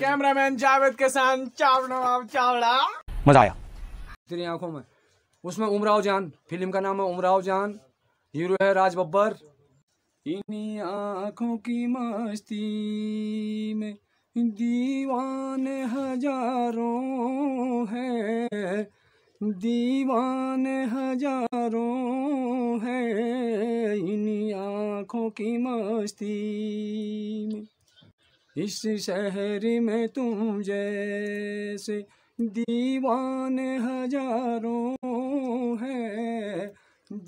cameraman Javed के साथ चावड़ा चावड़ा मजा आया तेरी आंखों में उसमें उमराव जान फिल्म का नाम है उमराव जान हीरो है राज बब्बर इन्हीं आंखों की मस्ती में दीवान हजारों है दीवान हजारों है इन्हीं आंखों की मस्ती में इस शहर में तुम जैसे दीवान हजारों है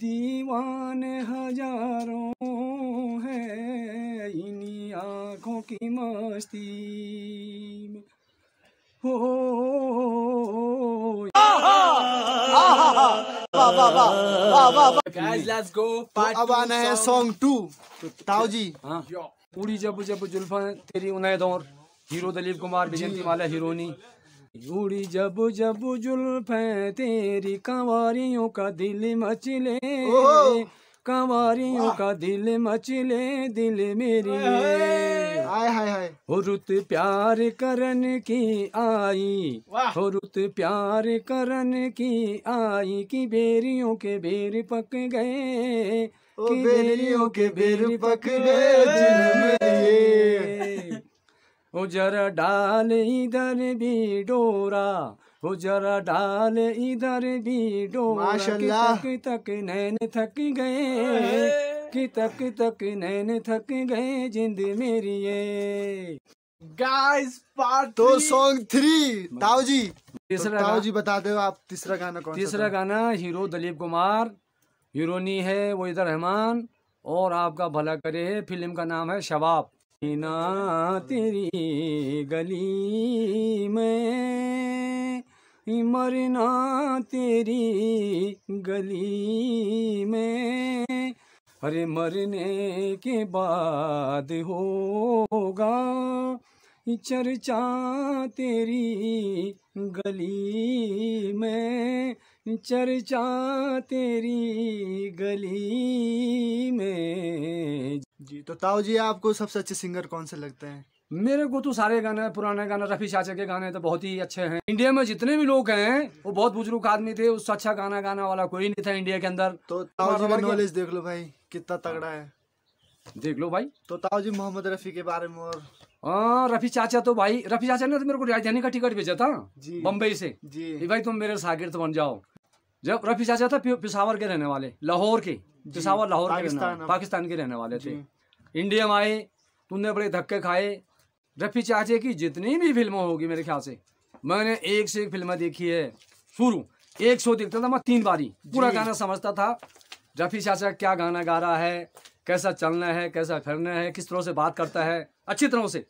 दीवान हजारों है इन्हीं आँखों की मस्ती में हो अब आना है सॉन्ग टू तो ताऊ जी हाँ पूरी जब जब जुल्फा तेरी उन्हें दौर hero Dilip Kumar Vyjayanthimala heroine उड़ी जब जब जुल्फे तेरी कंवारियों का दिल मचले कंवारियों का दिल मचले दिल मेरी हाय रुत प्यार करन की आई रुत प्यार करन की आई की बेरियों के बेर पक गए जरा डाल इधर भी डोरा वो जरा डाल इधर भी डोरा तक तक नैन थक गए कि तक तक नैन थक गए जिंद मेरी ये गाइस पार्ट तो सॉन्ग थ्री ताऊ जी तीसरा तो ताऊ जी बता दो आप तीसरा गाना कौन तीसरा गाना हीरो दलीप कुमार हिरोनी है वो इधर रहमान और आपका भला करे है फिल्म का नाम है शबाब ना तेरी गली में मरना तेरी गली में अरे मरने के बाद होगा चर्चा तेरी गली में चर्चा तेरी गली में जी तो ताऊ जी आपको सबसे अच्छे सिंगर कौन से लगते हैं मेरे को तो सारे गाने पुराने गाने रफ़ी चाचा के गाने तो बहुत ही अच्छे हैं इंडिया में जितने भी लोग हैं वो बहुत बुजुर्ग आदमी थे उससे अच्छा गाना गाने वाला कोई नहीं था इंडिया के अंदर तो ताऊ जी का नॉलेज देख लो भाई कितना तगड़ा है देख लो भाई तो ताऊ जी मोहम्मद रफ़ी के बारे में और हाँ रफ़ी चाचा तो भाई रफ़ी चाचा ने तो मेरे को राजधानी का टिकट भेजा था बम्बई से जी भाई तुम मेरे सागिर्द बन जाओ जब रफी चाचा था पिशावर के रहने वाले लाहौर के पिशावर लाहौर के पाकिस्तान के रहने वाले थे इंडिया में आए तुमने बड़े धक्के खाए रफी चाचे की जितनी भी फिल्म होगी मेरे ख्याल से मैंने एक से एक फिल्म देखी है शुरू एक शो देखता था मैं तीन बारी पूरा गाना समझता था रफी चाचा क्या गाना गा रहा है कैसा चलना है कैसा फिरना है किस तरह से बात करता है अच्छी तरह से